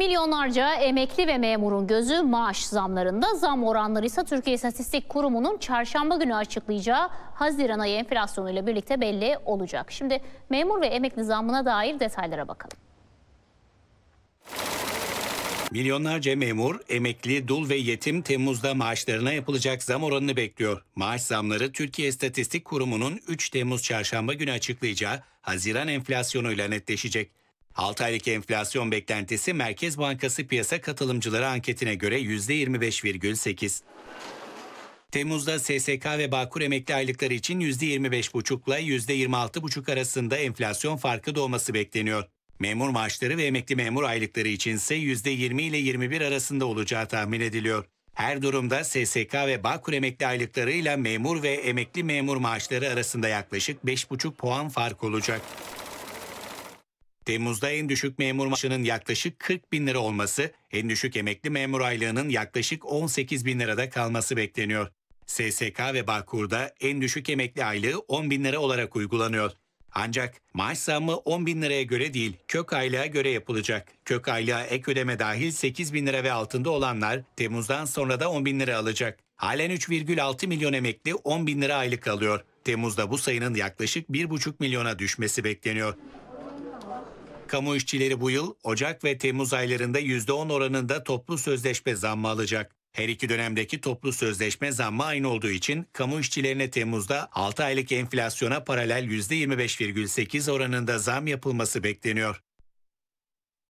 Milyonlarca emekli ve memurun gözü maaş zamlarında zam oranları ise Türkiye İstatistik Kurumu'nun çarşamba günü açıklayacağı Haziran ayı enflasyonuyla birlikte belli olacak. Şimdi memur ve emekli zamına dair detaylara bakalım. Milyonlarca memur, emekli, dul ve yetim Temmuz'da maaşlarına yapılacak zam oranını bekliyor. Maaş zamları Türkiye İstatistik Kurumu'nun 3 Temmuz çarşamba günü açıklayacağı Haziran enflasyonuyla netleşecek. 6 aylık enflasyon beklentisi Merkez Bankası piyasa katılımcıları anketine göre %25,8. Temmuz'da SSK ve Bağkur emekli aylıkları için %25,5 ile %26,5 arasında enflasyon farkı doğması bekleniyor. Memur maaşları ve emekli memur aylıkları için ise %20 ile 21 arasında olacağı tahmin ediliyor. Her durumda SSK ve Bağkur emekli aylıklarıyla memur ve emekli memur maaşları arasında yaklaşık 5,5 puan fark olacak. Temmuz'da en düşük memur maaşının yaklaşık 40 bin lira olması, en düşük emekli memur aylığının yaklaşık 18 bin lirada kalması bekleniyor. SSK ve Bağkur'da en düşük emekli aylığı 10 bin lira olarak uygulanıyor. Ancak maaş zammı 10 bin liraya göre değil, kök aylığa göre yapılacak. Kök aylığa ek ödeme dahil 8 bin lira ve altında olanlar Temmuz'dan sonra da 10 bin lira alacak. Halen 3,6 milyon emekli 10 bin lira aylık alıyor. Temmuz'da bu sayının yaklaşık 1,5 milyona düşmesi bekleniyor. Kamu işçileri bu yıl Ocak ve Temmuz aylarında %10 oranında toplu sözleşme zammı alacak. Her iki dönemdeki toplu sözleşme zammı aynı olduğu için kamu işçilerine Temmuz'da 6 aylık enflasyona paralel %25,8 oranında zam yapılması bekleniyor.